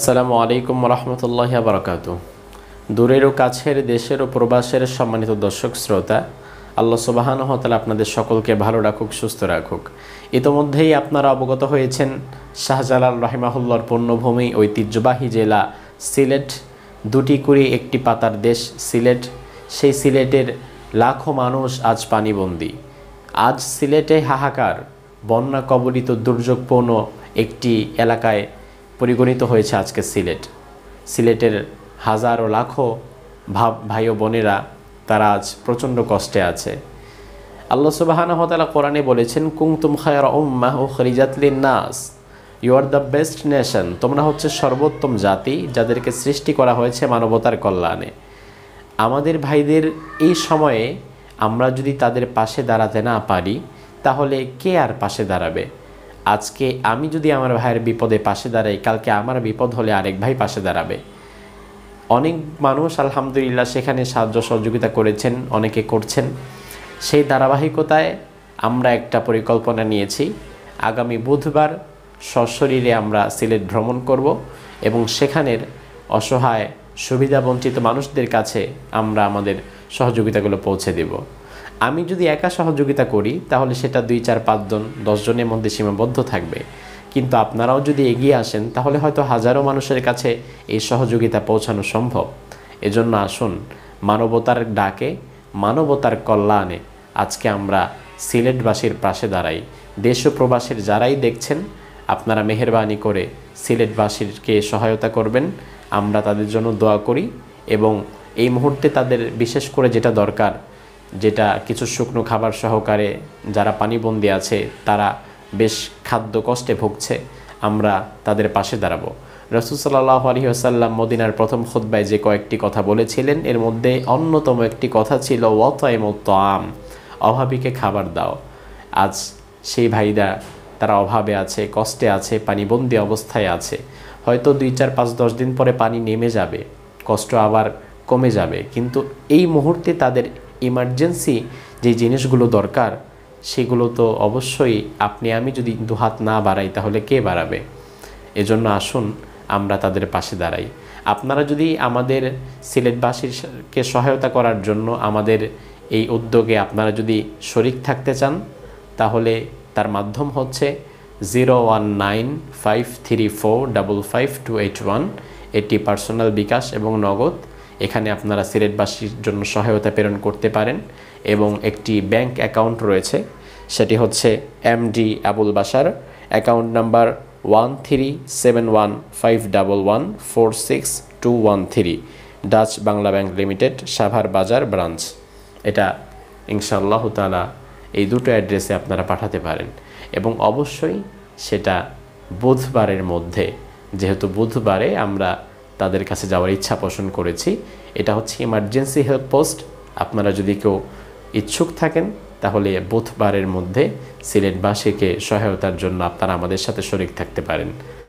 আসসালামু আলাইকুম রহমতুল্লাহ বরকাত দূরের ও কাছের দেশের ও প্রবাসের সম্মানিত দর্শক শ্রোতা আল্লাহ সুবাহান হতাল আপনাদের সকলকে ভালো রাখুক সুস্থ রাখুক ইতোমধ্যেই আপনারা অবগত হয়েছেন শাহজালাল রহিমাহুল্লার পণ্যভূমি ঐতিহ্যবাহী জেলা সিলেট দুটি কুড়ি একটি পাতার দেশ সিলেট সেই সিলেটের লাখো মানুষ আজ পানিবন্দী আজ সিলেটে হাহাকার বন্যা কবলিত দুর্যোগপূর্ণ একটি এলাকায় পরিগণিত হয়েছে আজকে সিলেট সিলেটের হাজারো লাখো ভাব ভাই ও বোনেরা তারা আজ প্রচণ্ড কষ্টে আছে আল্লাহ সুবাহানহতালা কোরআনে বলেছেন কুমতুম খায়ার ওম্মা ও খরিজাতলিন নাস you are the best nation তোমরা হচ্ছে সর্বোত্তম জাতি যাদেরকে সৃষ্টি করা হয়েছে মানবতার কল্যাণে আমাদের ভাইদের এই সময়ে আমরা যদি তাদের পাশে দাঁড়াতে না পারি তাহলে কে আর পাশে দাঁড়াবে আজকে আমি যদি আমার ভাইয়ের বিপদে পাশে দাঁড়াই কালকে আমার বিপদ হলে আরেক ভাই পাশে দাঁড়াবে অনেক মানুষ আলহামদুলিল্লাহ সেখানে সাহায্য সহযোগিতা করেছেন অনেকে করছেন সেই ধারাবাহিকতায় আমরা একটা পরিকল্পনা নিয়েছি আগামী বুধবার সশরীরে আমরা সিলেট ভ্রমণ করব এবং সেখানের অসহায় সুবিধাবঞ্চিত মানুষদের কাছে আমরা আমাদের সহযোগিতাগুলো পৌঁছে দেব আমি যদি একা সহযোগিতা করি তাহলে সেটা দুই চার পাঁচজন দশজনের মধ্যে সীমাবদ্ধ থাকবে কিন্তু আপনারাও যদি এগিয়ে আসেন তাহলে হয়তো হাজারো মানুষের কাছে এই সহযোগিতা পৌঁছানো সম্ভব এজন্য আসুন মানবতার ডাকে মানবতার কল্যাণে আজকে আমরা সিলেটবাসীর পাশে দাঁড়াই দেশ প্রবাসীর যারাই দেখছেন আপনারা মেহরবানি করে সিলেটবাসীরকে সহায়তা করবেন আমরা তাদের জন্য দোয়া করি এবং এই মুহূর্তে তাদের বিশেষ করে যেটা দরকার যেটা কিছু শুকনো খাবার সহকারে যারা পানিবন্দী আছে তারা বেশ খাদ্য কষ্টে ভুগছে আমরা তাদের পাশে দাঁড়াবো রসুলসাল্লাহ আলী আসাল্লাম মদিনার প্রথম খোদ্বায় যে কয়েকটি কথা বলেছিলেন এর মধ্যে অন্যতম একটি কথা ছিল তাম অভাবীকে খাবার দাও আজ সেই ভাইদা তারা অভাবে আছে কষ্টে আছে পানিবন্দী অবস্থায় আছে হয়তো দুই চার পাঁচ দশ দিন পরে পানি নেমে যাবে কষ্ট আবার কমে যাবে কিন্তু এই মুহূর্তে তাদের ইমার্জেন্সি যে জিনিসগুলো দরকার সেগুলো তো অবশ্যই আপনি আমি যদি দুহাত না বাড়াই তাহলে কে বাড়াবে এজন্য আসুন আমরা তাদের পাশে দাঁড়াই আপনারা যদি আমাদের সিলেটবাসীকে সহায়তা করার জন্য আমাদের এই উদ্যোগে আপনারা যদি শরিক থাকতে চান তাহলে তার মাধ্যম হচ্ছে zero one nine five three four double five two eight one এটি পার্সোনাল বিকাশ এবং নগদ এখানে আপনারা সিলেটবাসীর জন্য সহায়তা প্রেরণ করতে পারেন এবং একটি ব্যাংক অ্যাকাউন্ট রয়েছে সেটি হচ্ছে MD Abul Basar account number one three seven one five double one four six two one three Dutch Bangla bank limited Savar Bazar branch এটা ইনশাআল্লাহ তালা এই দুটো অ্যাড্রেসে আপনারা পাঠাতে পারেন এবং অবশ্যই সেটা বুধবারের মধ্যে যেহেতু বুধবারে আমরা তাদের কাছে যাওয়ার ইচ্ছা পোষণ করেছি এটা হচ্ছে ইমার্জেন্সি হেল্প পোস্ট আপনারা যদি কেউ ইচ্ছুক থাকেন তাহলে বুধবারের মধ্যে সিলেটবাসীকে সহায়তার জন্য আপনারা আমাদের সাথে শরিক থাকতে পারেন